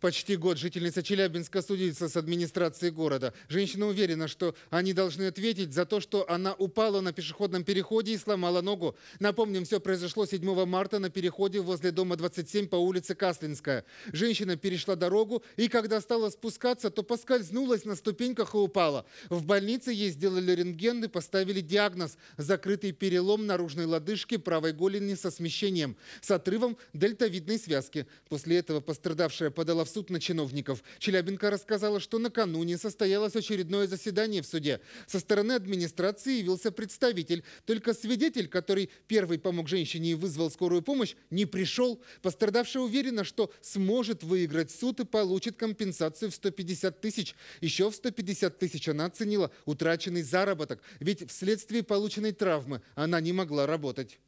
Почти год жительница Челябинска судится с администрацией города. Женщина уверена, что они должны ответить за то, что она упала на пешеходном переходе и сломала ногу. Напомним, все произошло 7 марта на переходе возле дома 27 по улице Каслинская. Женщина перешла дорогу и когда стала спускаться, то поскользнулась на ступеньках и упала. В больнице ей сделали рентген и поставили диагноз – закрытый перелом наружной лодыжки правой голени со смещением, с отрывом дельтовидной связки. После этого пострадавшая подала в суд на чиновников. Челябинка рассказала, что накануне состоялось очередное заседание в суде. Со стороны администрации явился представитель. Только свидетель, который первый помог женщине и вызвал скорую помощь, не пришел. Пострадавшая уверена, что сможет выиграть суд и получит компенсацию в 150 тысяч. Еще в 150 тысяч она оценила утраченный заработок. Ведь вследствие полученной травмы она не могла работать.